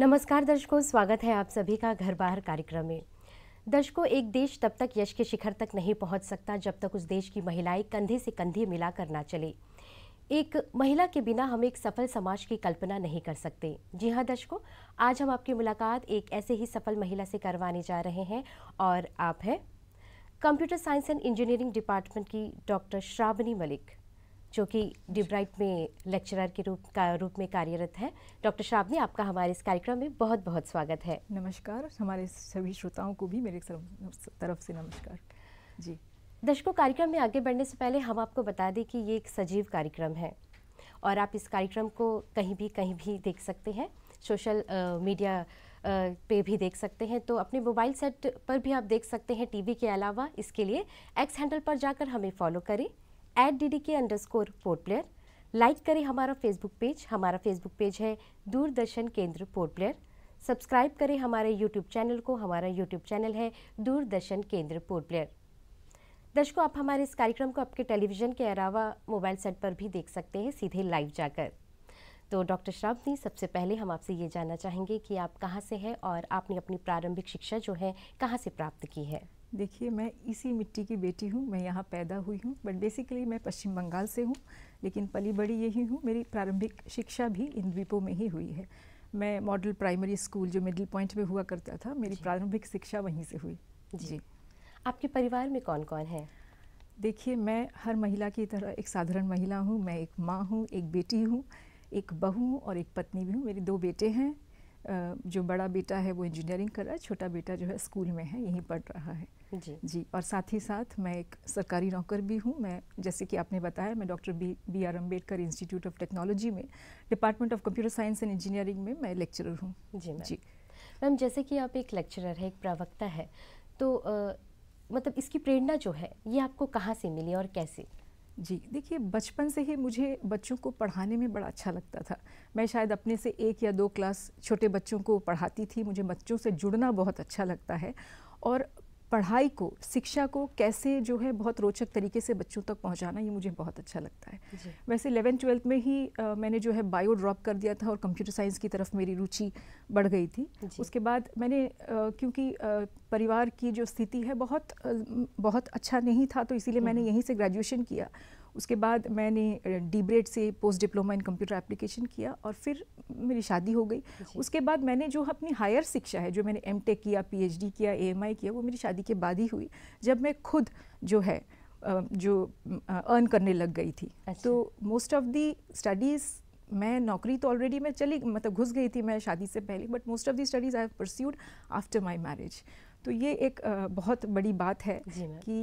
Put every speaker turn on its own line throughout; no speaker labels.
नमस्कार दर्शकों स्वागत है आप सभी का घर बाहर कार्यक्रम में दर्शकों एक देश तब तक यश के शिखर तक नहीं पहुंच सकता जब तक उस देश की महिलाएं कंधे से कंधे मिलाकर ना चले एक महिला के बिना हम एक सफल समाज की कल्पना नहीं कर सकते जी हाँ दर्शकों आज हम आपकी मुलाकात एक ऐसे ही सफल महिला से करवाने जा रहे हैं और आप हैं computer science and engineering department की डॉक्टर श्रावणी मलिक जो कि डिब्राइट में लेक्चरर के रूप का रूप में कार्यरत है डॉक्टर श्रावनी आपका हमारे
इस कार्यक्रम में बहुत बहुत स्वागत है नमस्कार हमारे सभी श्रोताओं को भी मेरे तरफ से नमस्कार जी
दर्शकों कार्यक्रम में आगे बढ़ने से पहले हम आपको बता दें कि ये एक सजीव कार्यक्रम है और आप इस कार्यक्रम को कहीं भी कहीं भी देख सकते हैं सोशल मीडिया पे भी देख सकते हैं तो अपने मोबाइल सेट पर भी आप देख सकते हैं टीवी के अलावा इसके लिए एक्स हैंडल पर जाकर हमें फॉलो करें एट डी डी के underscore Port Blair like करें हमारा फेसबुक पेज हमारा फेसबुक पेज है दूरदर्शन केंद्र पोर्ट प्लेयर सब्सक्राइब करें हमारे यूट्यूब चैनल को हमारा यूट्यूब चैनल है दूरदर्शन केंद्र पोर्ट प्लेयर दर्शकों आप हमारे इस कार्यक्रम को आपके टेलीविज़न के अलावा मोबाइल सेट पर भी देख सकते हैं सीधे लाइव जाकर तो डॉक्टर श्रावनी सबसे पहले हम आपसे ये जानना चाहेंगे कि आप कहाँ से हैं और आपने अपनी प्रारंभिक शिक्षा जो है कहाँ से प्राप्त की है
देखिए मैं इसी मिट्टी की बेटी हूँ मैं यहाँ पैदा हुई हूँ बट बेसिकली मैं पश्चिम बंगाल से हूँ लेकिन पली बड़ी यही हूँ मेरी प्रारंभिक शिक्षा भी इन द्वीपों में ही हुई है मैं मॉडल प्राइमरी स्कूल जो मिडिल पॉइंट में हुआ करता था मेरी प्रारंभिक शिक्षा वहीं से हुई जी, जी। आपके परिवार में कौन कौन है देखिए मैं हर महिला की तरह एक साधारण महिला हूँ मैं एक माँ हूँ एक बेटी हूँ एक बहू हूँ और एक पत्नी भी हूँ मेरे दो बेटे हैं जो बड़ा बेटा है वो इंजीनियरिंग कर रहा है छोटा बेटा जो है स्कूल में है यहीं पढ़ रहा है जी जी और साथ ही साथ मैं एक सरकारी नौकर भी हूँ मैं जैसे कि आपने बताया मैं doctor B B R Ambedkar institute of technology में department of computer science and engineering में मैं लेक्चरर हूँ जी जी मैम जैसे कि आप एक लेक्चरर है एक प्रवक्ता है तो आ, मतलब इसकी प्रेरणा जो है ये आपको कहाँ से मिली और कैसे जी देखिए बचपन से ही मुझे बच्चों को पढ़ाने में बड़ा अच्छा लगता था मैं शायद अपने से एक या दो क्लास छोटे बच्चों को पढ़ाती थी मुझे बच्चों से जुड़ना बहुत अच्छा लगता है और पढ़ाई को शिक्षा को कैसे जो है बहुत रोचक तरीके से बच्चों तक पहुंचाना ये मुझे बहुत अच्छा लगता है वैसे इलेवन ट्वेल्थ में ही आ, मैंने जो है बायो ड्रॉप कर दिया था और कंप्यूटर साइंस की तरफ मेरी रुचि बढ़ गई थी उसके बाद मैंने आ, क्योंकि आ, परिवार की जो स्थिति है बहुत आ, बहुत अच्छा नहीं था तो इसीलिए हम्म। मैंने यहीं से ग्रेजुएशन किया उसके बाद मैंने डीब्रेड से post diploma in computer application किया और फिर मेरी शादी हो गई उसके बाद मैंने जो अपनी हायर शिक्षा है जो मैंने एम किया पी किया ए किया वो मेरी शादी के बाद ही हुई जब मैं खुद जो है जो अर्न करने लग गई थी अच्छा। तो मोस्ट ऑफ दी स्टडीज़ मैं नौकरी तो ऑलरेडी मैं चली मतलब घुस गई थी मैं शादी से पहले but most of the studies I have pursued after my marriage तो ये एक बहुत बड़ी बात है कि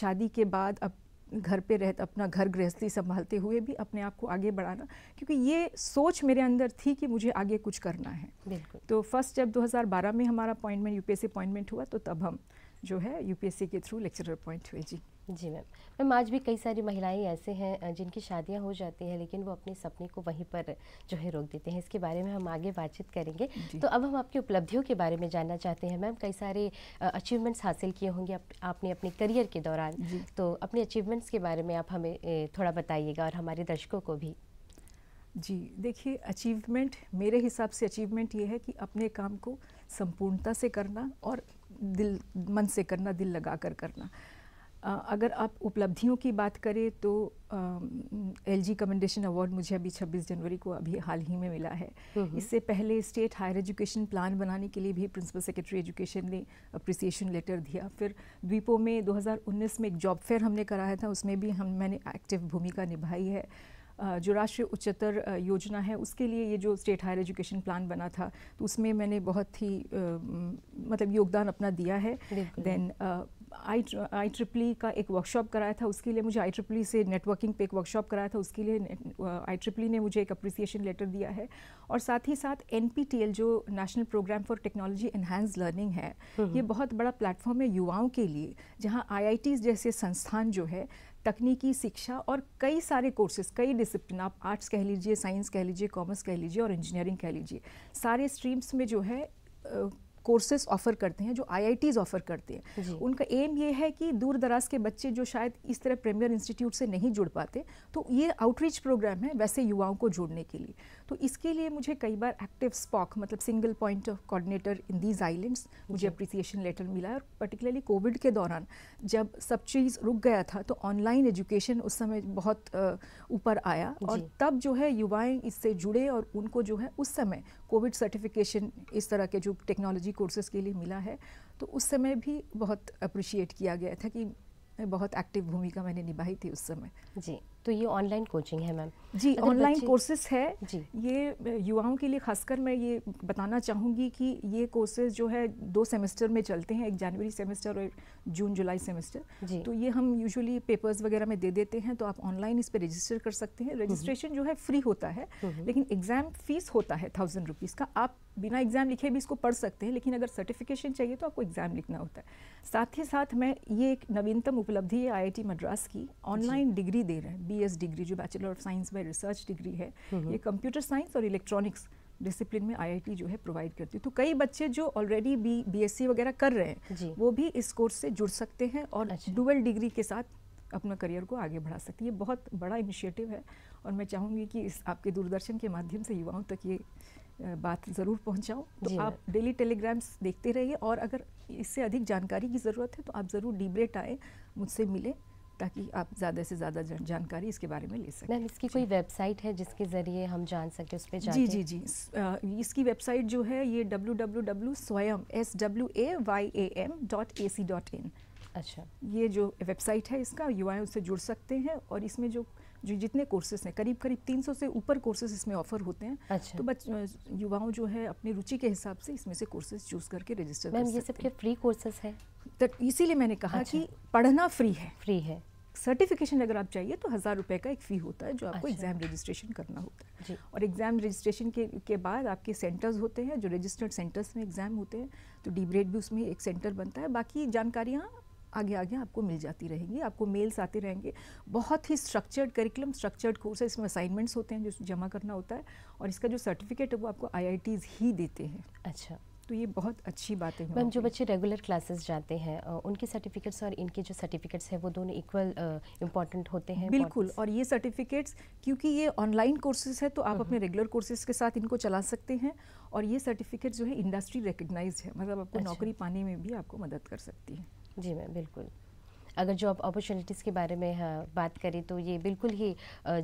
शादी के बाद अब घर पे रह अपना घर गृहस्थी संभालते हुए भी अपने आप को आगे बढ़ाना क्योंकि ये सोच मेरे अंदर थी कि मुझे आगे कुछ करना है तो फर्स्ट जब 2012 में हमारा अपॉइंटमेंट यूपीएससी अपॉइंटमेंट हुआ तो तब हम जो है यूपीएससी के थ्रू लेक्चरर अपॉइंट हुए जी जी मैम मैम आज भी कई सारी महिलाएं ऐसे हैं
जिनकी शादियां हो जाती हैं लेकिन वो अपने सपने को वहीं पर जो है रोक देते हैं इसके बारे में हम आगे बातचीत करेंगे तो अब हम आपकी उपलब्धियों के बारे में जानना चाहते हैं मैम कई सारे अचीवमेंट्स हासिल किए होंगे आप, आपने अपने करियर के दौरान तो अपने अचीवमेंट्स के बारे में आप हमें थोड़ा बताइएगा
और हमारे दर्शकों को भी जी देखिए अचीवमेंट मेरे हिसाब से अचीवमेंट ये है कि अपने काम को संपूर्णता से करना और दिल मन से करना दिल लगा कर करना अगर आप उपलब्धियों की बात करें तो एल जी कमेंडेशन अवार्ड मुझे अभी 26 जनवरी को अभी हाल ही में मिला है हम्म, हम्म। इससे पहले स्टेट हायर एजुकेशन प्लान बनाने के लिए भी प्रिंसिपल सेक्रेटरी एजुकेशन ने अप्रिसिएशन लेटर दिया फिर द्वीपों में 2019 में एक जॉब फेयर हमने कराया था उसमें भी हम मैंने एक्टिव भूमिका निभाई है जो राष्ट्रीय उच्चतर योजना है उसके लिए ये जो स्टेट हायर एजुकेशन प्लान बना था तो उसमें मैंने बहुत ही मतलब योगदान अपना दिया है देन आई आई ट्रिपली का एक वर्कशॉप कराया था उसके लिए मुझे आई ट्रिपली से नेटवर्किंग पे एक वर्कशॉप कराया था उसके लिए आई ट्रिपली ने मुझे एक अप्रिसिएशन लेटर दिया है और साथ ही साथ एन जो national programme for technology enhanced learning है हम्म, हम्म। ये बहुत बड़ा प्लेटफॉर्म है युवाओं के लिए जहाँ आई जैसे संस्थान जो है तकनीकी शिक्षा और कई सारे कोर्सेज कई डिसिप्लिन आप आर्ट्स कह लीजिए साइंस कह लीजिए कॉमर्स कह लीजिए और इंजीनियरिंग कह लीजिए सारे स्ट्रीम्स में जो है कोर्सेज ऑफर करते हैं जो आई ऑफर करते हैं उनका एम ये है कि दूर दराज के बच्चे जो शायद इस तरह प्रीमियर इंस्टीट्यूट से नहीं जुड़ पाते तो ये आउटरीच प्रोग्राम है वैसे युवाओं को जुड़ने के लिए तो इसके लिए मुझे कई बार एक्टिव स्पॉक मतलब single point of coordinator in these islands मुझे अप्रिसिएशन लेटर मिला और पर्टिकुलरली कोविड के दौरान जब सब चीज़ रुक गया था तो ऑनलाइन एजुकेशन उस समय बहुत ऊपर आया और तब जो है युवाएं इससे जुड़े और उनको जो है उस समय कोविड सर्टिफिकेशन इस तरह के जो टेक्नोलॉजी कोर्सेज के लिए मिला है तो उस समय भी बहुत अप्रिशिएट किया गया था कि बहुत एक्टिव भूमिका मैंने निभाई थी उस समय जी तो ये ऑनलाइन कोचिंग है मैम जी ऑनलाइन कोर्सेज है जी ये युवाओं के लिए खासकर मैं ये बताना चाहूँगी कि ये कोर्सेज जो है दो सेमेस्टर में चलते हैं एक जनवरी सेमेस्टर और जून जुलाई सेमेस्टर जी तो ये हम यूजुअली पेपर्स वगैरह में दे देते हैं तो आप ऑनलाइन इस पर रजिस्टर कर सकते हैं रजिस्ट्रेशन जो है फ्री होता है लेकिन एग्ज़ाम फीस होता है थाउजेंड रुपीज़ का आप बिना एग्ज़ाम लिखे भी इसको पढ़ सकते हैं लेकिन अगर सर्टिफिकेशन चाहिए तो आपको एग्ज़ाम लिखना होता है साथ ही साथ मैं ये एक नवीनतम उपलब्धि है आई मद्रास की ऑनलाइन डिग्री दे रहे हैं बीएस डिग्री जो bachelor of science by research degree है हम्म, हम्म। ये कंप्यूटर साइंस और इलेक्ट्रॉनिक्स डिसिप्लिन में आईआईटी जो है प्रोवाइड करती है तो कई बच्चे जो ऑलरेडी बी बीएससी वगैरह कर रहे हैं वो भी इस कोर्स से जुड़ सकते हैं और अच्छा। डुअल डिग्री के साथ अपना करियर को आगे बढ़ा सकते हैं ये बहुत बड़ा इनिशिएटिव है और मैं चाहूँगी कि इस आपके दूरदर्शन के माध्यम से युवाओं तक ये बात ज़रूर पहुंचाओ तो आप डेली टेलीग्राम्स देखते रहिए और अगर इससे अधिक जानकारी की ज़रूरत है तो आप ज़रूर डिबरेट आए मुझसे मिलें ताकि आप ज़्यादा से ज़्यादा जानकारी इसके बारे में ले सकें मैम इसकी कोई वेबसाइट है जिसके ज़रिए हम जान सकें उस पर जी जी जी आ, इसकी वेबसाइट जो है ये W W W Swayam S W A Y A M dot A C dot in अच्छा ये जो वेबसाइट है इसका युवाएं उससे जुड़ सकते हैं और इसमें जो जो जितने कोर्सेज हैं करीब करीब 300 से ऊपर कोर्सेज इसमें ऑफर होते हैं अच्छा। तो बच युवाओं जो है अपनी रुचि के हिसाब से इसमें से कोर्सेज चूज करके रजिस्टर मैम ये सबके फ्री कोर्सेज है तो इसीलिए मैंने कहा अच्छा। कि पढ़ना फ्री है फ्री है सर्टिफिकेशन अगर आप चाहिए तो हज़ार रुपये का एक फ़ी होता है जो आपको एग्ज़ाम अच्छा। रजिस्ट्रेशन करना होता है और एग्ज़ाम रजिस्ट्रेशन के के बाद आपके सेंटर्स होते हैं जो रजिस्टर्ड सेंटर्स में एग्ज़ाम होते हैं तो डी भी उसमें एक सेंटर बनता है बाकी जानकारियाँ आगे आगे आपको मिल जाती रहेगी आपको मेल्स आते रहेंगे बहुत ही स्ट्रक्चर्ड करिकुलम स्ट्रक्चर्ड कोर्स है इसमें असाइनमेंट्स होते हैं जो जमा करना होता है और इसका जो सर्टिफिकेट है वो आपको आई ही देते हैं अच्छा तो ये बहुत अच्छी बात है मैम जो बच्चे रेगुलर क्लासेस जाते हैं उनके सर्टिफिकेट्स और इनके जो सर्टिफिकेट्स हैं वो दोनों इक्वल इम्पॉर्टेंट होते हैं बिल्कुल और ये सर्टिफिकेट्स क्योंकि ये ऑनलाइन कोर्सेज है तो आप अपने रेगुलर कोर्सेज के साथ इनको चला सकते हैं और ये सर्टिफिकेट जो है इंडस्ट्री रिकग्नाइज है मतलब आपको अच्छा। नौकरी पाने में भी आपको मदद कर सकती है जी मैम बिल्कुल अगर जो आप अपॉर्चुनिटीज़ के बारे में हाँ, बात करें तो ये बिल्कुल ही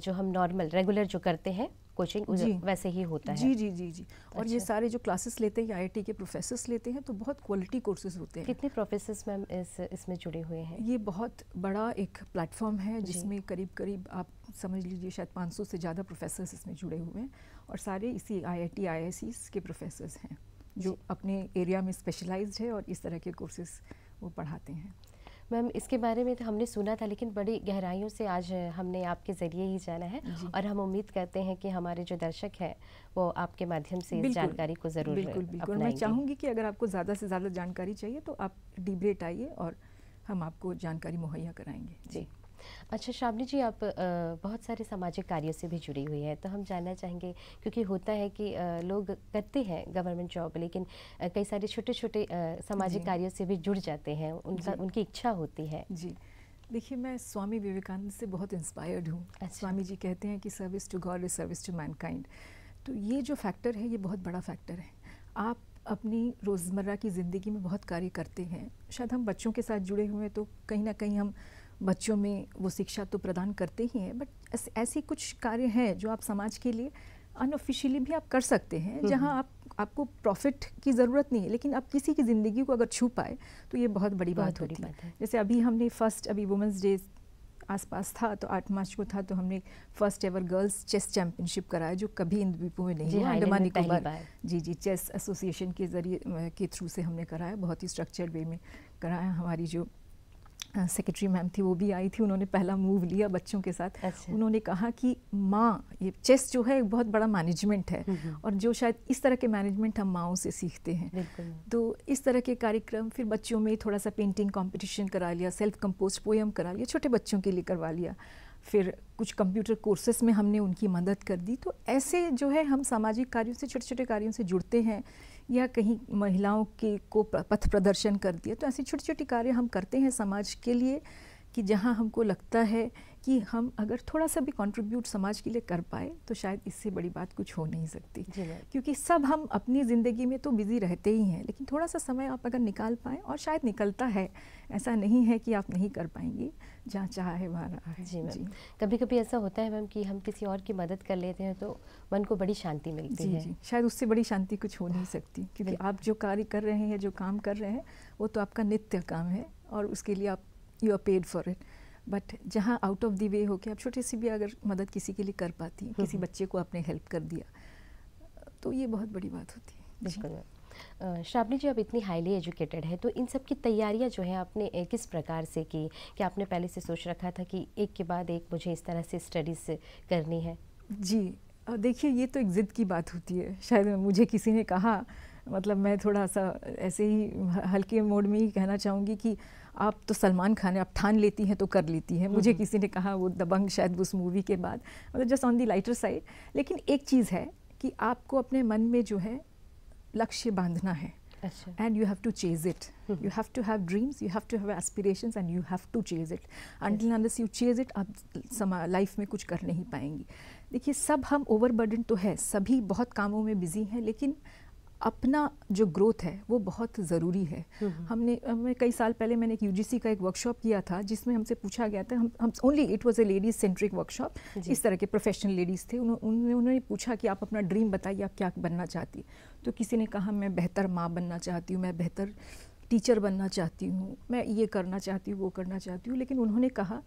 जो हम नॉर्मल रेगुलर जो करते हैं कोचिंग वैसे ही होता जी, है जी जी जी जी और ये अच्छा।
सारे जो क्लासेस लेते हैं आई के प्रोफेसर्स लेते हैं तो बहुत क्वालिटी कोर्सेज होते हैं कितने प्रोफेसर्स मैम इस इसमें जुड़े हुए हैं ये बहुत बड़ा एक प्लेटफॉर्म है जिसमें करीब करीब आप समझ लीजिए शायद पाँच से ज़्यादा प्रोफेसर्स इसमें जुड़े हुए हैं और सारे इसी आई आई के प्रोफेसर्स हैं जो अपने एरिया में स्पेशलाइज्ड है और इस तरह के कोर्सेज़ वो पढ़ाते हैं
मैम इसके बारे में तो हमने सुना था लेकिन बड़ी गहराइयों से आज हमने आपके ज़रिए ही जाना है और हम उम्मीद करते हैं कि हमारे जो दर्शक हैं वो आपके माध्यम से इस जानकारी को ज़रूर बिल्कुल बिल्कुल मैं चाहूँगी
कि अगर आपको ज़्यादा से ज़्यादा जानकारी चाहिए तो आप डिब्रेट आइए और हम आपको जानकारी मुहैया कराएंगे जी अच्छा शामली जी आप बहुत सारे
सामाजिक कार्यों से भी जुड़ी हुई हैं तो हम जानना चाहेंगे क्योंकि होता है कि लोग करते हैं गवर्नमेंट जॉब लेकिन कई सारे छोटे छोटे सामाजिक कार्यों से भी जुड़ जाते हैं उनका उनकी
इच्छा होती है जी देखिए मैं स्वामी विवेकानंद से बहुत इंस्पायर्ड हूँ अच्छा। स्वामी जी कहते हैं कि service to God is service to mankind तो ये जो फैक्टर है ये बहुत बड़ा फैक्टर है आप अपनी रोज़मर्रा की ज़िंदगी में बहुत कार्य करते हैं शायद हम बच्चों के साथ जुड़े हुए हैं तो कहीं ना कहीं हम बच्चों में वो शिक्षा तो प्रदान करते ही हैं बट ऐसे, कुछ कार्य हैं जो आप समाज के लिए अनऑफिशियली भी आप कर सकते हैं हम्म, जहाँ हम्म। आप आपको प्रॉफिट की ज़रूरत नहीं है लेकिन आप किसी की ज़िंदगी को अगर छू पाए तो ये बहुत बड़ी बहुत बात होती बात है जैसे अभी हमने फर्स्ट अभी वुमेंस डे आसपास था तो आठ मार्च को था तो हमने first ever girls chess championship कराया जो कभी इन द्वीपों में नहीं हुआ अंडमान निकोबार जी जी चेस एसोसिएशन के जरिए के थ्रू से हमने कराया बहुत ही स्ट्रक्चर्ड वे में कराया हमारी जो सेक्रेटरी मैम थी वो भी आई थी उन्होंने पहला मूव लिया बच्चों के साथ अच्छा। उन्होंने कहा कि माँ ये चेस जो है एक बहुत बड़ा मैनेजमेंट है हम्म, हम्म। और जो शायद इस तरह के मैनेजमेंट हम माओ से सीखते हैं तो इस तरह के कार्यक्रम फिर बच्चों में थोड़ा सा पेंटिंग कंपटीशन करा लिया सेल्फ कंपोज पोएम करा लिया छोटे बच्चों के लिए करवा लिया फिर कुछ कंप्यूटर कोर्सेस में हमने उनकी मदद कर दी तो ऐसे जो है हम सामाजिक कार्यों से छोटे छोटे कार्यों से जुड़ते हैं या कहीं महिलाओं के को पथ प्रदर्शन कर दिया तो ऐसी छोटी छोटी कार्य हम करते हैं समाज के लिए कि जहाँ हमको लगता है कि हम अगर थोड़ा सा भी कंट्रीब्यूट समाज के लिए कर पाए तो शायद इससे बड़ी बात कुछ हो नहीं सकती क्योंकि सब हम अपनी ज़िंदगी में तो बिज़ी रहते ही हैं लेकिन थोड़ा सा समय आप अगर निकाल पाएँ और शायद निकलता है ऐसा नहीं है कि आप नहीं कर पाएंगी जहाँ चाह है वहाँ रहा है जी, जी। कभी कभी ऐसा होता है मैम कि हम किसी और की मदद कर लेते हैं तो मन को बड़ी शांति मिलती जी, है जी शायद उससे बड़ी शांति कुछ हो नहीं सकती क्योंकि आप जो कार्य कर रहे हैं जो काम कर रहे हैं वो तो आपका नित्य काम है और उसके लिए आप you are paid for it but जहाँ आउट ऑफ दी वे होके आप छोटी सी भी अगर मदद किसी के लिए कर पाती हैं किसी हम्म। बच्चे को आपने हेल्प कर दिया तो ये बहुत बड़ी बात होती
है बिल्कुल श्रावणी जी आप इतनी हाईली एजुकेटेड हैं तो इन सब की तैयारियां जो है आपने किस प्रकार से की कि आपने पहले से सोच रखा था कि एक के बाद एक मुझे इस तरह से स्टडीज
करनी है जी देखिए ये तो एक ज़िद की बात होती है शायद मुझे किसी ने कहा मतलब मैं थोड़ा सा ऐसे ही हल्के मोड में ही कहना चाहूँगी कि आप तो सलमान खान है आप ठान लेती हैं तो कर लेती हैं मुझे किसी ने कहा वो दबंग शायद उस मूवी के बाद मतलब just on the lighter side लेकिन एक चीज़ है कि आपको अपने मन में जो है लक्ष्य बांधना है and you have to chase it you have to have dreams you have to have aspirations and you have to chase it until unless you chase it आप समा लाइफ में कुछ कर नहीं पाएंगी देखिए सब हम ओवरबर्डन तो है सभी बहुत कामों में बिजी हैं लेकिन अपना जो ग्रोथ है वो बहुत ज़रूरी है हम्म, हम्म। हमने हमें कई साल पहले मैंने एक यूजीसी का एक वर्कशॉप किया था जिसमें हमसे पूछा गया था हम हम only it was a ladies centric workshop इस तरह के प्रोफेशनल लेडीज़ थे उन्होंने उन, उन्होंने पूछा कि आप अपना ड्रीम बताइए आप क्या बनना चाहती तो किसी ने कहा मैं बेहतर माँ बनना चाहती हूँ मैं बेहतर टीचर बनना चाहती हूँ मैं ये करना चाहती हूँ वो करना चाहती हूँ लेकिन उन्होंने कहा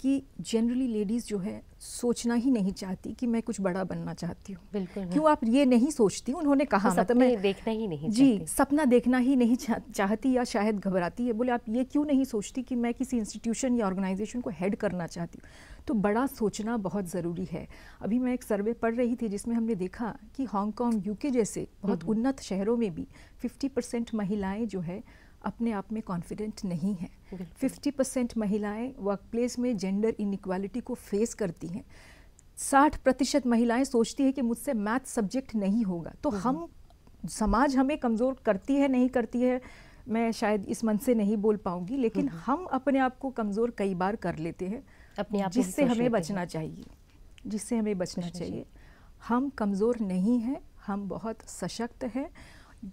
कि जनरली लेडीज़ जो है सोचना ही नहीं चाहती कि मैं कुछ बड़ा बनना चाहती हूँ बिल्कुल क्यों हाँ। आप ये नहीं सोचती उन्होंने कहा तो मतलब मैं देखना ही नहीं जी सपना देखना ही नहीं चाहती या शायद घबराती है बोले आप ये क्यों नहीं सोचती कि मैं किसी इंस्टीट्यूशन या ऑर्गेनाइजेशन को हेड करना चाहती हूँ तो बड़ा सोचना बहुत ज़रूरी है अभी मैं एक सर्वे पढ़ रही थी जिसमें हमने देखा कि हांगकॉन्ग यूके जैसे बहुत हम्म। उन्नत शहरों में भी फिफ्टी महिलाएं जो है अपने आप में कॉन्फिडेंट नहीं है 50 परसेंट महिलाएँ वर्क प्लेस में जेंडर इनक्वालिटी को फेस करती हैं 60 प्रतिशत महिलाएँ सोचती है कि मुझसे मैथ सब्जेक्ट नहीं होगा तो हम्म। हम समाज हमें कमज़ोर करती है नहीं करती है मैं शायद इस मन से नहीं बोल पाऊंगी लेकिन हम्म। हम अपने आप को कमज़ोर कई बार कर लेते हैं अपने आप जिससे हमें बचना चाहिए जिससे हमें बचना चाहिए हम कमज़ोर नहीं हैं हम बहुत सशक्त हैं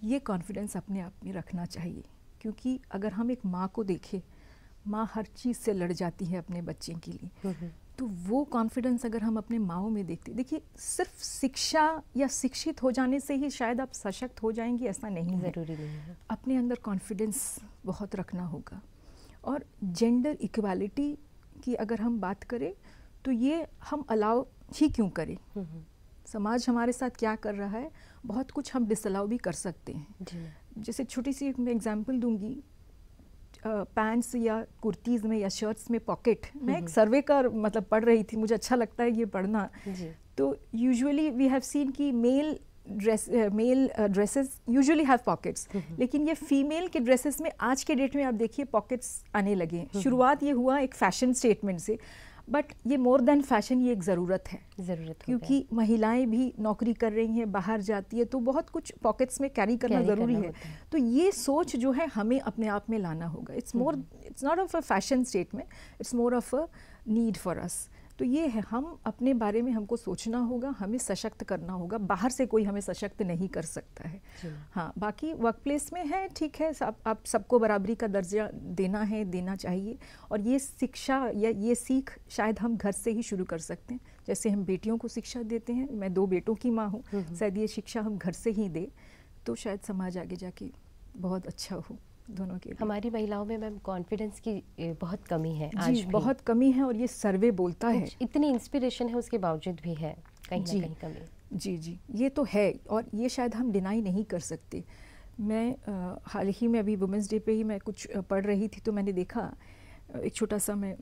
ये कॉन्फिडेंस अपने आप में रखना चाहिए क्योंकि अगर हम एक माँ को देखें माँ हर चीज़ से लड़ जाती है अपने बच्चे के लिए हम्म, हम्म। तो वो कॉन्फिडेंस अगर हम अपने माओ में देखते देखिए सिर्फ शिक्षा या शिक्षित हो जाने से ही शायद आप सशक्त हो जाएंगी ऐसा नहीं ज़रूरी नहीं है अपने अंदर कॉन्फिडेंस बहुत रखना होगा और जेंडर इक्वालिटी की अगर हम बात करें तो ये हम अलाउ ही क्यों करें हम्म, समाज हमारे साथ क्या कर रहा है बहुत कुछ हम डिसअलाउ भी कर सकते हैं जैसे छोटी सी मैं एग्जांपल दूंगी पैंट्स या कुर्तीज़ में या शर्ट्स में पॉकेट मैं एक सर्वे का मतलब पढ़ रही थी मुझे अच्छा लगता है ये पढ़ना तो यूजुअली वी हैव सीन कि male dress male dresses usually have pockets लेकिन ये फीमेल के ड्रेसेस में आज के डेट में आप देखिए पॉकेट्स आने लगे हैं शुरुआत ये हुआ एक फैशन स्टेटमेंट से बट ये मोर देन फैशन ये एक ज़रूरत है ज़रूरत क्योंकि महिलाएं भी नौकरी कर रही हैं बाहर जाती है तो बहुत कुछ पॉकेट्स में कैरी करना ज़रूरी है।, है तो ये सोच जो है हमें अपने आप में लाना होगा it's more it's not of a fashion statement it's more of a need for us तो ये है हम अपने बारे में हमको सोचना होगा हमें सशक्त करना होगा बाहर से कोई हमें सशक्त नहीं कर सकता है हाँ बाकी वर्क प्लेस में है ठीक है सब आप सबको बराबरी का दर्जा देना है देना चाहिए और ये शिक्षा या ये सीख शायद हम घर से ही शुरू कर सकते हैं जैसे हम बेटियों को शिक्षा देते हैं मैं दो बेटों की माँ हूँ हम्म, हम्म। शायद ये शिक्षा हम घर से ही दें तो शायद समाज आगे जाके बहुत अच्छा हो दोनों के हमारी महिलाओं में मैम कॉन्फिडेंस की बहुत कमी है आज जी, बहुत कमी है और ये सर्वे बोलता है इतनी इंस्पिरेशन है उसके बावजूद भी है कहीं जी, ना कहीं कमी जी जी ये तो है और ये शायद हम डिनाई नहीं कर सकते मैं आ, हाल ही में अभी वुमेंस डे पे ही मैं कुछ पढ़ रही थी तो मैंने देखा एक छोटा सा मैं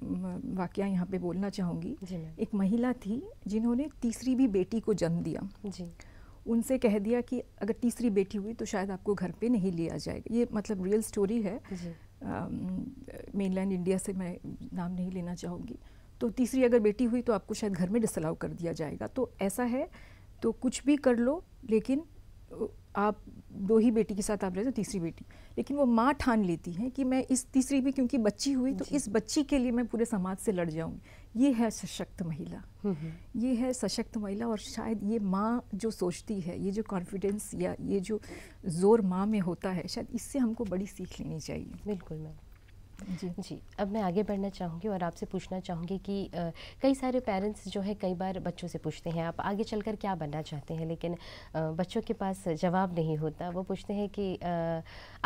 वाक्य यहाँ पे बोलना चाहूँगी एक महिला थी जिन्होंने तीसरी भी बेटी को जन्म दिया जी उनसे कह दिया कि अगर तीसरी बेटी हुई तो शायद आपको घर पे नहीं लिया जाएगा ये मतलब रियल स्टोरी है मेनलैंड इंडिया से मैं नाम नहीं लेना चाहूँगी तो तीसरी अगर बेटी हुई तो आपको शायद घर में डिसअलाउ कर दिया जाएगा तो ऐसा है तो कुछ भी कर लो लेकिन आप दो ही बेटी के साथ आप रहे तो तीसरी बेटी लेकिन वो माँ ठान लेती है कि मैं इस तीसरी भी क्योंकि बच्ची हुई तो इस बच्ची के लिए मैं पूरे समाज से लड़ जाऊँगी ये है सशक्त महिला हम्म, हम्म। ये है सशक्त महिला और शायद ये माँ जो सोचती है ये जो कॉन्फिडेंस या ये जो जोर माँ में होता है शायद इससे हमको बड़ी सीख लेनी चाहिए बिल्कुल मैम
जी जी अब मैं आगे बढ़ना चाहूँगी और आपसे पूछना चाहूँगी कि कई सारे पेरेंट्स जो है कई बार बच्चों से पूछते हैं आप आगे चलकर क्या बनना चाहते हैं लेकिन आ, बच्चों के पास जवाब नहीं होता वो पूछते हैं कि आ,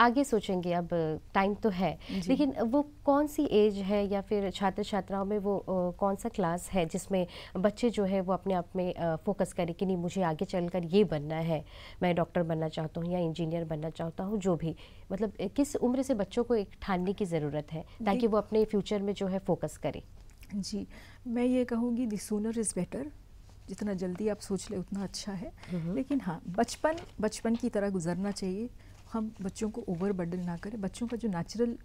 आगे सोचेंगे अब टाइम तो है लेकिन वो कौन सी एज है या फिर छात्र छात्राओं में वो कौन सा क्लास है जिसमें बच्चे जो है वो अपने आप में फोकस करें कि नहीं मुझे आगे चल ये बनना है मैं डॉक्टर बनना चाहता हूँ या इंजीनियर बनना चाहता हूँ जो भी मतलब किस उम्र से बच्चों को एक ठानने की ज़रूरत ज़रूरत है ताकि वो
अपने फ्यूचर में जो है फोकस करें जी मैं ये कहूँगी द सोनर इज़ बेटर जितना जल्दी आप सोच ले उतना अच्छा है हम्म। लेकिन हाँ बचपन बचपन की तरह गुजरना चाहिए हम बच्चों को ओवर बर्डन ना करें बच्चों का जो नेचुरल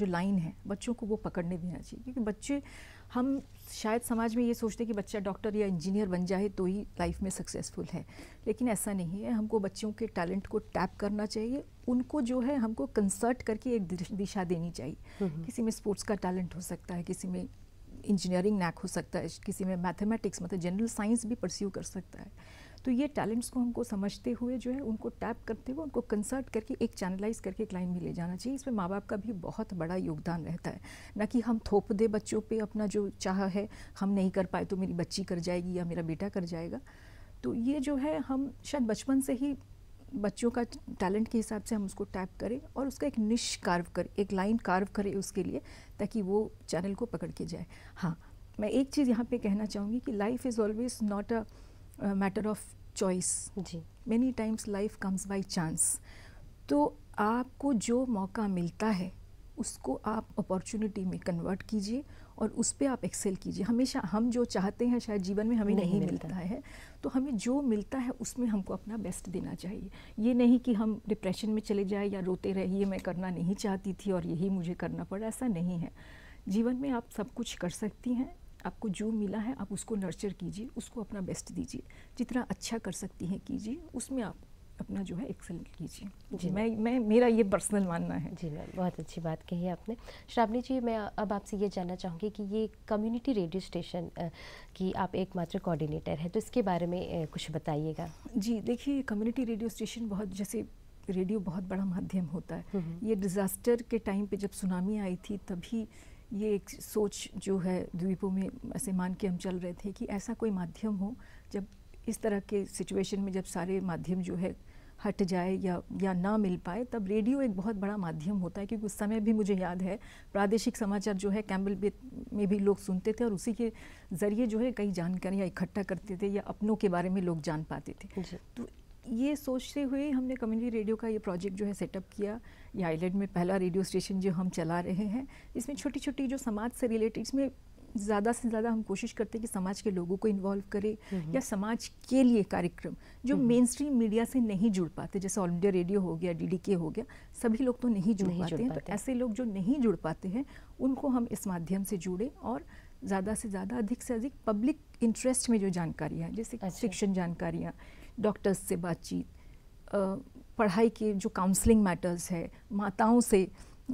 जो लाइन है बच्चों को वो पकड़ने देना चाहिए क्योंकि बच्चे हम शायद समाज में ये सोचते कि बच्चा डॉक्टर या इंजीनियर बन जाए तो ही लाइफ में सक्सेसफुल है लेकिन ऐसा नहीं है हमको बच्चों के टैलेंट को टैप करना चाहिए उनको जो है हमको कंसर्ट करके एक दिशा देनी चाहिए हम्म, हम्म। किसी में स्पोर्ट्स का टैलेंट हो सकता है किसी में इंजीनियरिंग नैक हो सकता है किसी में मैथमेटिक्स मतलब जनरल साइंस भी परस्यू कर सकता है तो ये टैलेंट्स को हमको समझते हुए जो है उनको टैप करते हुए उनको कंसर्ट करके एक चैनलाइज करके लाइन में ले जाना चाहिए इसमें माँ बाप का भी बहुत बड़ा योगदान रहता है ना कि हम थोप दे बच्चों पर अपना जो चाह है हम नहीं कर पाए तो मेरी बच्ची कर जाएगी या मेरा बेटा कर जाएगा तो ये जो है हम शायद बचपन से ही बच्चों का टैलेंट के हिसाब से हम उसको टैप करें और उसका एक निश कार्व करें एक लाइन कार्व करें उसके लिए ताकि वो चैनल को पकड़ के जाए हाँ मैं एक चीज़ यहाँ पे कहना चाहूँगी कि life is always not a matter of choice जी many times life comes by chance तो आपको जो मौका मिलता है उसको आप अपॉर्चुनिटी में कन्वर्ट कीजिए और उस पर आप एक्सेल कीजिए हमेशा हम जो चाहते हैं शायद जीवन में हमें नहीं, नहीं मिलता, है तो हमें जो मिलता है उसमें हमको अपना बेस्ट देना चाहिए ये नहीं कि हम डिप्रेशन में चले जाए या रोते रहिए मैं करना नहीं चाहती थी और यही मुझे करना पड़ा ऐसा नहीं है जीवन में आप सब कुछ कर सकती हैं आपको जो मिला है आप उसको नर्चर कीजिए उसको अपना बेस्ट दीजिए जितना अच्छा कर सकती हैं कीजिए उसमें आप अपना जो है एक्सेल कीजिए जी मैं मैं मेरा ये पर्सनल मानना है जी मैम बहुत अच्छी बात कही आपने श्रावणी
जी मैं अब आपसे ये जानना चाहूँगी कि ये कम्युनिटी रेडियो स्टेशन की आप एकमात्र कोऑर्डिनेटर हैं तो इसके बारे में कुछ बताइएगा
जी देखिए कम्युनिटी रेडियो स्टेशन बहुत जैसे रेडियो बहुत बड़ा माध्यम होता है हम्म। ये डिज़ास्टर के टाइम पे जब सुनामी आई थी तभी ये एक सोच जो है द्वीपों में ऐसे मान के हम चल रहे थे कि ऐसा कोई माध्यम हो जब इस तरह के सिचुएशन में जब सारे माध्यम जो है हट जाए या या ना मिल पाए तब रेडियो एक बहुत बड़ा माध्यम होता है क्योंकि उस समय भी मुझे याद है प्रादेशिक समाचार जो है कैम्बल में भी लोग सुनते थे और उसी के ज़रिए जो है कई जानकारियाँ इकट्ठा करते थे या अपनों के बारे में लोग जान पाते थे तो ये सोचते हुए हमने कम्युनिटी रेडियो का ये प्रोजेक्ट जो है सेटअप किया ये आइलैंड में पहला रेडियो स्टेशन जो हम चला रहे हैं इसमें छोटी छोटी जो समाज से रिलेटेड इसमें ज़्यादा से ज़्यादा हम कोशिश करते हैं कि समाज के लोगों को इन्वॉल्व करें या समाज के लिए कार्यक्रम जो मेन स्ट्रीम मीडिया से नहीं जुड़ पाते जैसे ऑल इंडिया रेडियो हो गया डी हो गया सभी लोग तो नहीं जुड़ नहीं पाते जुड़ हैं तो पाते। तो ऐसे लोग जो नहीं जुड़ पाते हैं उनको हम इस माध्यम से जुड़े और ज़्यादा से ज़्यादा अधिक से अधिक पब्लिक इंटरेस्ट में जो जानकारियाँ जैसे शिक्षण अच्छा। जानकारियाँ डॉक्टर्स से बातचीत पढ़ाई के जो काउंसलिंग मैटर्स है माताओं से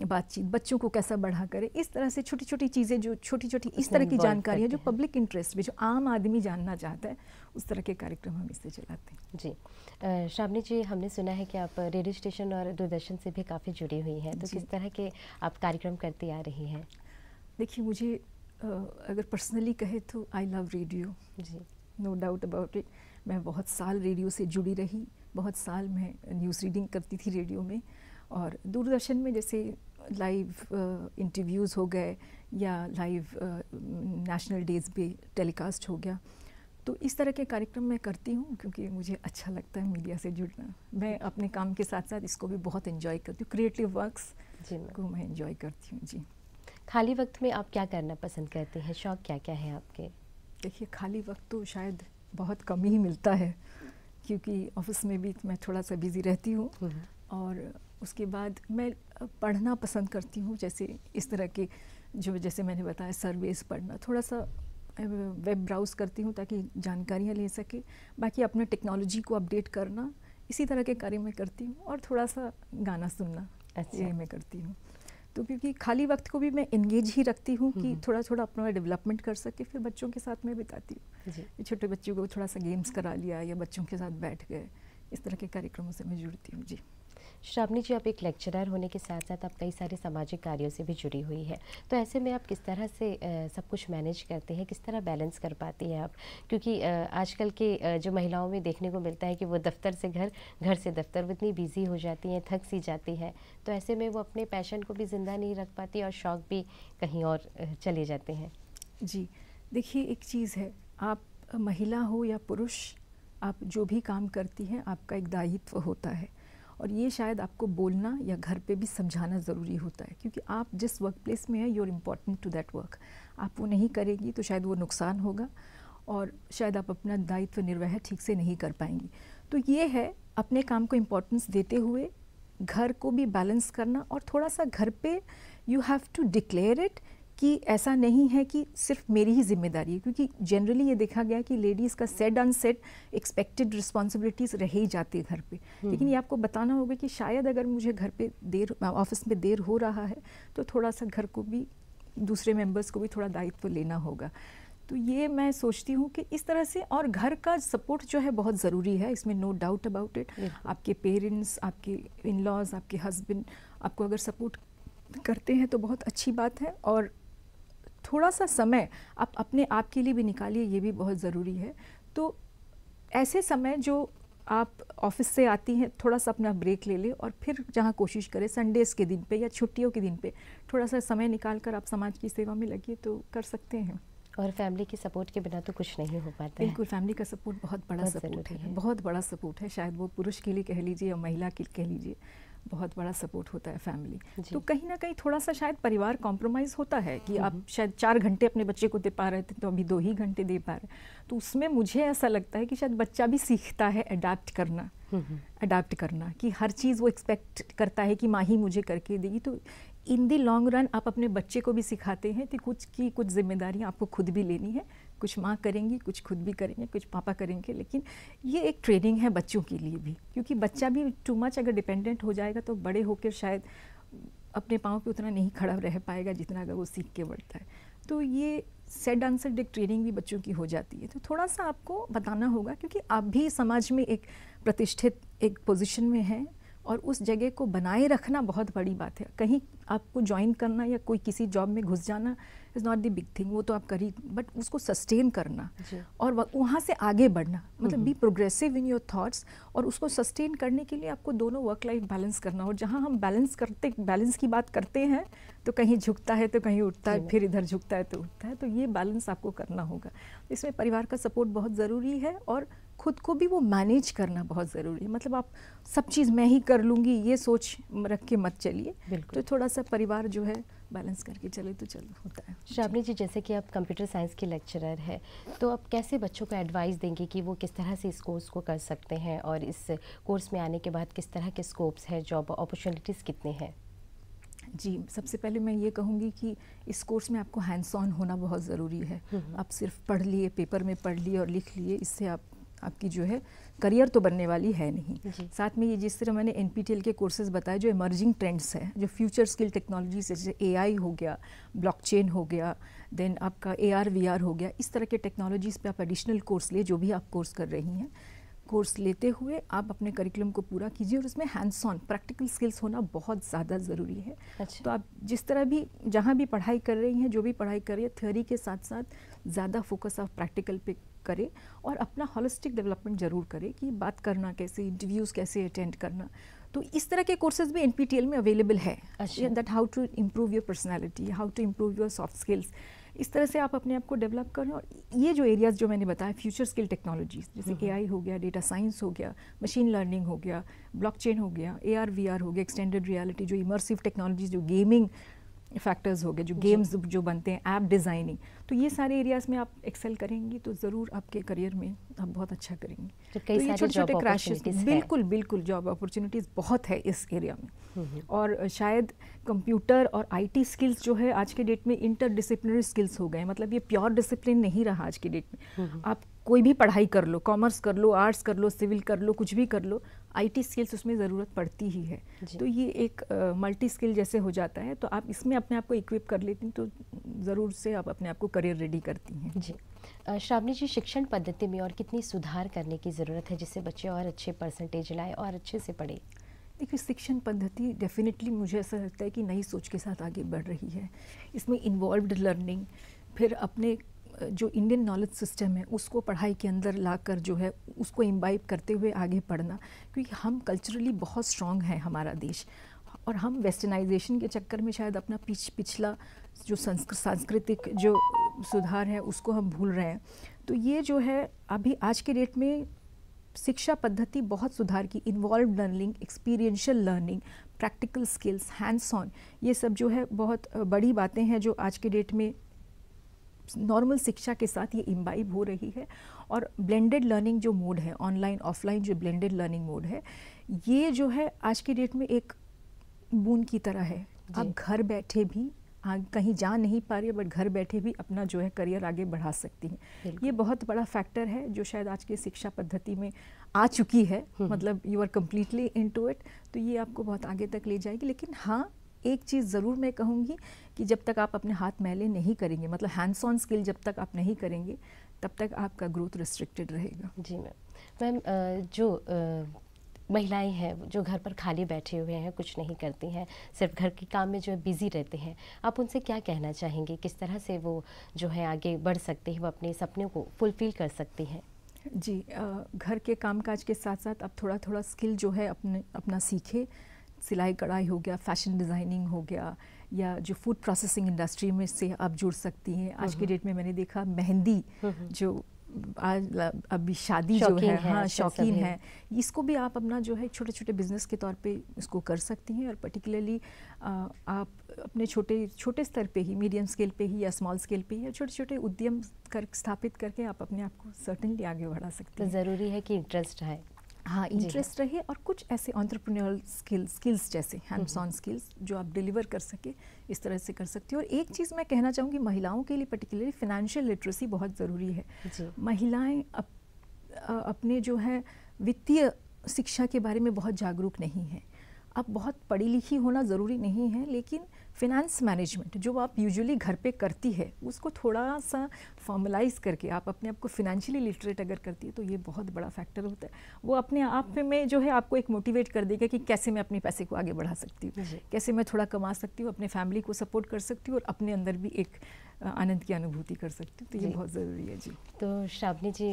बातचीत बच्चों को कैसा बढ़ा करें इस तरह से छोटी छोटी चीज़ें जो छोटी छोटी इस तरह की जानकारी है जो पब्लिक इंटरेस्ट में जो आम आदमी जानना चाहता है उस तरह के कार्यक्रम हम इससे चलाते हैं जी शामनी जी हमने सुना है कि
आप रेडियो स्टेशन और दूरदर्शन से भी काफ़ी जुड़ी हुई हैं तो किस तरह के आप कार्यक्रम करती आ रही
हैं देखिए मुझे अगर पर्सनली कहे तो आई लव रेडियो जी नो डाउट अबाउट इट मैं बहुत साल रेडियो से जुड़ी रही बहुत साल मैं न्यूज़ रीडिंग करती थी रेडियो में और दूरदर्शन में जैसे लाइव इंटरव्यूज़ हो गए या लाइव नेशनल डेज भी टेलीकास्ट हो गया तो इस तरह के कार्यक्रम मैं करती हूँ क्योंकि मुझे अच्छा लगता है मीडिया से जुड़ना मैं अपने काम के साथ साथ इसको भी बहुत इन्जॉय करती हूँ क्रिएटिव वर्कस को मैं इन्जॉय करती हूँ जी खाली वक्त में आप क्या करना पसंद करते हैं शौक़ क्या क्या है आपके देखिए खाली वक्त तो शायद बहुत कम ही मिलता है क्योंकि ऑफिस में भी मैं थोड़ा सा बिज़ी रहती हूँ हम्म। और उसके बाद मैं पढ़ना पसंद करती हूँ जैसे इस तरह के जो जैसे मैंने बताया सर्वेस पढ़ना थोड़ा सा वेब ब्राउज़ करती हूँ ताकि जानकारियाँ ले सके बाकी अपने टेक्नोलॉजी को अपडेट करना इसी तरह के कार्य मैं करती हूँ और थोड़ा सा गाना सुनना अच्छा। ये मैं करती हूँ तो क्योंकि खाली वक्त को भी मैं इंगेज ही रखती हूँ कि थोड़ा थोड़ा अपना डेवलपमेंट कर सके फिर बच्चों के साथ मैं बिताती हूँ छोटे बच्चों को थोड़ा सा गेम्स करा लिया या बच्चों के साथ बैठ गए इस तरह के कार्यक्रमों से मैं जुड़ती हूँ जी श्रावणी जी आप एक लेक्चरर होने के साथ साथ आप कई सारे सामाजिक कार्यों से भी जुड़ी हुई है
तो ऐसे में आप किस तरह से आ, सब कुछ मैनेज करते हैं किस तरह बैलेंस कर पाती हैं आप क्योंकि आजकल के जो महिलाओं में देखने को मिलता है कि वो दफ्तर से घर घर से दफ्तर वो इतनी बिजी हो जाती हैं थक सी जाती है तो ऐसे में वो अपने पैशन को भी ज़िंदा नहीं रख पाती और शौक भी
कहीं और चले जाते हैं जी देखिए एक चीज़ है आप महिला हो या पुरुष आप जो भी काम करती हैं आपका एक दायित्व होता है और ये शायद आपको बोलना या घर पे भी समझाना ज़रूरी होता है क्योंकि आप जिस वर्क प्लेस में है you important to that work आप वो नहीं करेंगी तो शायद वो नुकसान होगा और शायद आप अपना दायित्व निर्वाह ठीक से नहीं कर पाएंगी तो ये है अपने काम को इम्पोर्टेंस देते हुए घर को भी बैलेंस करना और थोड़ा सा घर पे you have to declare it कि ऐसा नहीं है कि सिर्फ मेरी ही जिम्मेदारी है क्योंकि जनरली ये देखा गया कि लेडीज़ का सेट अनसेट एक्सपेक्टेड रिस्पॉन्सिबिलिटीज़ रह ही जाती है घर पे हम्म। लेकिन ये आपको बताना होगा कि शायद अगर मुझे घर पे देर ऑफिस में देर हो रहा है तो थोड़ा सा घर को भी दूसरे मेंबर्स को भी थोड़ा दायित्व लेना होगा तो ये मैं सोचती हूँ कि इस तरह से और घर का सपोर्ट जो है बहुत ज़रूरी है इसमें नो डाउट अबाउट इट आपके पेरेंट्स आपके इन लॉज आपके हस्बैंड आपको अगर सपोर्ट करते हैं तो बहुत अच्छी बात है और थोड़ा सा समय आप अपने आप के लिए भी निकालिए ये भी बहुत ज़रूरी है तो ऐसे समय जो आप ऑफिस से आती हैं थोड़ा सा अपना ब्रेक ले लें और फिर जहाँ कोशिश करें संडेज़ के दिन पे या छुट्टियों के दिन पे थोड़ा सा समय निकाल कर आप समाज की सेवा में लगिए तो कर सकते हैं और फैमिली के सपोर्ट के बिना तो कुछ नहीं हो पाता बिल्कुल फैमिली का सपोर्ट बहुत बड़ा बहुत सपोर्ट है।, है बहुत बड़ा सपोर्ट है शायद वो पुरुष के लिए कह लीजिए या महिला के लिए कह लीजिए बहुत बड़ा सपोर्ट होता है फैमिली तो कहीं ना कहीं थोड़ा सा शायद परिवार कॉम्प्रोमाइज़ होता है कि आप शायद चार घंटे अपने बच्चे को दे पा रहे थे तो अभी दो ही घंटे दे पा रहे तो उसमें मुझे ऐसा लगता है कि शायद बच्चा भी सीखता है अडाप्ट करना अडाप्ट करना कि हर चीज़ वो एक्सपेक्ट करता है कि माँ ही मुझे करके देगी तो इन दी लॉन्ग रन आप अपने बच्चे को भी सिखाते हैं कि कुछ की कुछ जिम्मेदारियाँ आपको खुद भी लेनी है कुछ माँ करेंगी कुछ खुद भी करेंगे कुछ पापा करेंगे लेकिन ये एक ट्रेनिंग है बच्चों के लिए भी क्योंकि बच्चा भी टू मच अगर डिपेंडेंट हो जाएगा तो बड़े होकर शायद अपने पाँव पे उतना नहीं खड़ा रह पाएगा जितना अगर वो सीख के बढ़ता है तो ये सेड आंसर डिक ट्रेनिंग भी बच्चों की हो जाती है तो थोड़ा सा आपको बताना होगा क्योंकि आप भी समाज में एक प्रतिष्ठित एक पोजिशन में हैं और उस जगह को बनाए रखना बहुत बड़ी बात है कहीं आपको ज्वाइन करना या कोई किसी जॉब में घुस जाना is not the big thing वो तो आप करी बट उसको सस्टेन करना और वहाँ से आगे बढ़ना मतलब be progressive in your thoughts और उसको सस्टेन करने के लिए आपको दोनों वर्क लाइफ बैलेंस करना और जहाँ हम बैलेंस करते बैलेंस की बात करते हैं तो कहीं झुकता है तो कहीं उठता है फिर इधर झुकता है तो उठता है तो ये बैलेंस आपको करना होगा तो इसमें परिवार का सपोर्ट बहुत ज़रूरी है और खुद को भी वो मैनेज करना बहुत ज़रूरी है मतलब आप सब चीज़ मैं ही कर लूँगी ये सोच रख के मत चलिए तो थोड़ा सा परिवार जो है बैलेंस करके चले तो चलो होता है शाबनी जी जैसे कि आप कंप्यूटर साइंस की लेक्चरर हैं तो आप कैसे बच्चों को
एडवाइस देंगे कि वो किस तरह से इस कोर्स को कर सकते हैं और इस कोर्स में आने के बाद किस तरह के स्कोप्स हैं जॉब अपॉर्चुनिटीज़ कितने हैं
जी सबसे पहले मैं ये कहूँगी कि इस कोर्स में आपको हैंड्स ऑन होना बहुत ज़रूरी है हम्म। आप सिर्फ पढ़ लिए पेपर में पढ़ लिए और लिख लिए इससे आप आपकी जो है करियर तो बनने वाली है नहीं साथ में ये जिस तरह मैंने एन के कोर्सेज बताए जो इमर्जिंग ट्रेंड्स हैं जो फ्यूचर स्किल टेक्नोलॉजीज जैसे ए हो गया ब्लॉकचेन हो गया देन आपका ए आर हो गया इस तरह के टेक्नोलॉजीज़ पे आप एडिशनल कोर्स लिए जो भी आप कोर्स कर रही हैं कोर्स लेते हुए आप अपने करिकुलम को पूरा कीजिए और उसमें हैंड्स ऑन प्रैक्टिकल स्किल्स होना बहुत ज़्यादा ज़रूरी है अच्छा। तो आप जिस तरह भी जहाँ भी पढ़ाई कर रही हैं जो भी पढ़ाई कर रही है थ्योरी के साथ साथ ज़्यादा फोकस आप प्रैक्टिकल पे करें और अपना हॉलिस्टिक डेवलपमेंट ज़रूर करें कि बात करना कैसे इंटरव्यूज़ कैसे अटेंड करना तो इस तरह के कोर्सेज भी एन में अवेलेबल है that how to improve your personality how to improve your soft skills इस तरह से आप अपने आप को डेवलप करें और ये जो एरियाज जो मैंने बताया फ्यूचर स्किल टेक्नोलॉजीज जैसे ए हम्म, हम्म। हो गया डेटा साइंस हो गया मशीन लर्निंग हो गया ब्लॉकचेन हो गया ए आर हो गया एक्सटेंडेड रियलिटी जो इमर्सिव टेक्नोलॉजीज जो गेमिंग फैक्टर्स हो गए जो गेम्स जो बनते हैं ऐप डिज़ाइनिंग तो ये सारे एरियाज में आप एक्सेल करेंगी तो ज़रूर आपके करियर में आप बहुत अच्छा करेंगी तो, कई तो ये छोटे छोटे क्रैशेज बिल्कुल बिल्कुल जॉब अपॉर्चुनिटीज़ बहुत है इस एरिया में हम्म, हम्म। और शायद कंप्यूटर और आईटी स्किल्स जो है आज के डेट में इंटर स्किल्स हो गए मतलब ये प्योर डिसिप्लिन नहीं रहा आज के डेट में हम्म, आप कोई भी पढ़ाई कर लो कॉमर्स कर लो आर्ट्स कर लो सिविल कर लो कुछ भी कर लो आईटी स्किल्स उसमें ज़रूरत पड़ती ही है तो ये एक मल्टी स्किल जैसे हो जाता है तो आप इसमें अपने आप को इक्विप कर लेती हैं तो ज़रूर से आप अपने आप को करियर रेडी करती हैं जी श्रावणी जी शिक्षण पद्धति
में और कितनी सुधार करने की ज़रूरत है जिससे बच्चे और अच्छे परसेंटेज लाए और अच्छे से पढ़े
देखिए शिक्षण पद्धति डेफिनेटली मुझे ऐसा लगता है कि नई सोच के साथ आगे बढ़ रही है इसमें इन्वॉल्व लर्निंग फिर अपने जो इंडियन नॉलेज सिस्टम है उसको पढ़ाई के अंदर लाकर जो है उसको इम्बाइब करते हुए आगे पढ़ना क्योंकि हम कल्चरली बहुत स्ट्रॉन्ग हैं हमारा देश और हम वेस्टर्नाइजेशन के चक्कर में शायद अपना पिछ पिछला जो सांस्कृतिक जो सुधार है उसको हम भूल रहे हैं तो ये जो है अभी आज के डेट में शिक्षा पद्धति बहुत सुधार की involve learning experiential learning practical skills hands on ये सब जो है बहुत बड़ी बातें हैं जो आज के डेट में नॉर्मल शिक्षा के साथ ये इम्बाइब हो रही है और ब्लेंडेड लर्निंग जो मोड है ऑनलाइन ऑफलाइन जो ब्लेंडेड लर्निंग मोड है ये जो है आज की डेट में एक बूंद की तरह है आप घर बैठे भी हाँ कहीं जा नहीं पा रही है बट घर बैठे भी अपना जो है करियर आगे बढ़ा सकती हैं ये बहुत बड़ा फैक्टर है जो शायद आज की शिक्षा पद्धति में आ चुकी है हम्म। मतलब you are completely into it तो ये आपको बहुत आगे तक ले जाएगी लेकिन हाँ एक चीज़ ज़रूर मैं कहूँगी कि जब तक आप अपने हाथ मैले नहीं करेंगे मतलब हैंड्स ऑन स्किल जब तक आप नहीं करेंगे तब तक आपका ग्रोथ रिस्ट्रिक्टेड रहेगा जी मैम मैम जो महिलाएं हैं जो घर पर
खाली बैठे हुए हैं कुछ नहीं करती हैं सिर्फ घर के काम में जो है बिज़ी रहते हैं आप उनसे क्या कहना चाहेंगे किस तरह से वो जो है आगे बढ़ सकते हैं वो अपने सपने को फुलफ़िल कर सकती हैं
जी घर के कामकाज के साथ साथ अब थोड़ा थोड़ा स्किल जो है अपने अपना सीखे सिलाई कढ़ाई हो गया फैशन डिज़ाइनिंग हो गया या जो फूड प्रोसेसिंग इंडस्ट्री में से आप जुड़ सकती हैं आज के डेट हम्म। में मैंने देखा मेहंदी हम्म, हम्म। जो आज अभी शादी जो है, है हाँ शौकीन है हाँ, इसको भी आप अपना जो है छोटे छोटे बिजनेस के तौर पे इसको कर सकती हैं और पर्टिकुलरली आप अपने छोटे छोटे स्तर पे ही मीडियम स्केल पे ही या स्मॉल स्केल पे ही या छोटे छोटे उद्यम कर स्थापित करके आप अपने आप को सर्टनली आगे बढ़ा सकते हैं तो ज़रूरी है कि इंटरेस्ट है हाँ इंटरेस्ट रहे और कुछ ऐसे ऑन्टरप्रनल स्किल्स स्किल्स जैसे हैंड्स ऑन स्किल्स जो आप डिलीवर कर सके इस तरह से कर सकती हो और एक चीज़ मैं कहना चाहूँगी महिलाओं के लिए पर्टिकुलरली फिनेंशियल लिटरेसी बहुत ज़रूरी है महिलाएं अप, अपने जो है वित्तीय शिक्षा के बारे में बहुत जागरूक नहीं है अब बहुत पढ़ी लिखी होना ज़रूरी नहीं है लेकिन फिनेंस मैनेजमेंट जो आप यूजुअली घर पे करती है उसको थोड़ा सा फॉर्मलाइज करके आप अपने आप को फिनेंशियली लिटरेट अगर करती है तो ये बहुत बड़ा फैक्टर होता है वो अपने आप में जो है आपको एक मोटिवेट कर देगा कि कैसे मैं अपने पैसे को आगे बढ़ा सकती हूँ कैसे मैं थोड़ा कमा सकती हूँ अपने फैमिली को सपोर्ट कर सकती हूँ और अपने अंदर भी एक आनंद की अनुभूति कर सकती हूँ तो ये बहुत ज़रूरी है जी तो श्रावनी जी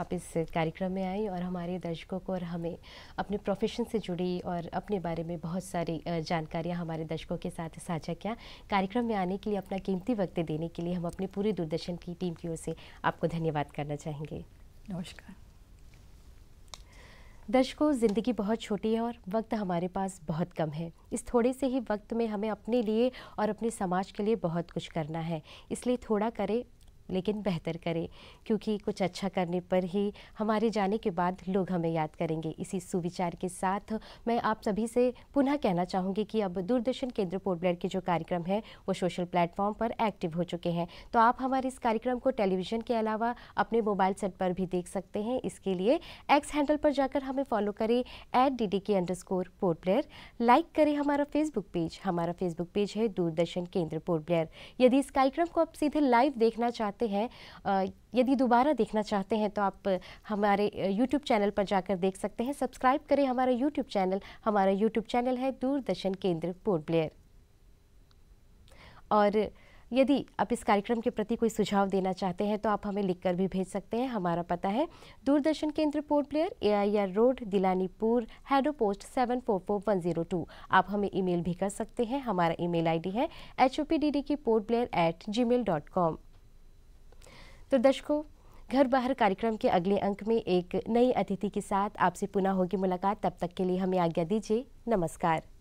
आप इस कार्यक्रम में आई और हमारे दर्शकों को और हमें अपने प्रोफेशन से जुड़ी और अपने बारे में बहुत सारी जानकारियाँ हमारे दर्शकों के साथ साझा साझा किया कार्यक्रम में आने के लिए अपना कीमती वक्त देने के लिए हम अपने पूरे दूरदर्शन की टीम की ओर से आपको धन्यवाद करना चाहेंगे नमस्कार दर्शकों ज़िंदगी बहुत छोटी है और वक्त हमारे पास बहुत कम है इस थोड़े से ही वक्त में हमें अपने लिए और अपने समाज के लिए बहुत कुछ करना है इसलिए थोड़ा करें लेकिन बेहतर करें क्योंकि कुछ अच्छा करने पर ही हमारे जाने के बाद लोग हमें याद करेंगे इसी सुविचार के साथ मैं आप सभी से पुनः कहना चाहूँगी कि अब दूरदर्शन केंद्र पोर्टब्लेड के जो कार्यक्रम है वो सोशल प्लेटफॉर्म पर एक्टिव हो चुके हैं तो आप हमारे इस कार्यक्रम को टेलीविज़न के अलावा अपने मोबाइल सेट पर भी देख सकते हैं इसके लिए एक्स हैंडल पर जाकर हमें फॉलो करें एट डी डी के अंडर स्कोर पोर्टब्लेयर लाइक करें हमारा फेसबुक पेज हमारा फेसबुक पेज है दूरदर्शन केंद्र पोर्टब्लेयर यदि इस कार्यक्रम को आप सीधे लाइव देखना चाहते चाहते हैं यदि दोबारा देखना चाहते हैं तो आप हमारे यूट्यूब चैनल पर जाकर देख सकते हैं सब्सक्राइब करें हमारा YouTube चैनल हमारा YouTube चैनल है दूरदर्शन केंद्र पोर्ट ब्लेयर और यदि आप इस कार्यक्रम के प्रति कोई सुझाव देना चाहते हैं तो आप हमें लिखकर भी भेज सकते हैं हमारा पता है Doordarshan Kendra Port Blair A I R road Dilanipur Haddo post seven four four one zero two आप हमें ईमेल भी कर सकते हैं हमारा ईमेल आईडी है H O P D D की Port Blair at Gmail dot com तो दर्शकों घर बाहर कार्यक्रम के अगले अंक में एक नई अतिथि के साथ आपसे पुनः होगी मुलाकात तब तक के लिए हमें आज्ञा दीजिए नमस्कार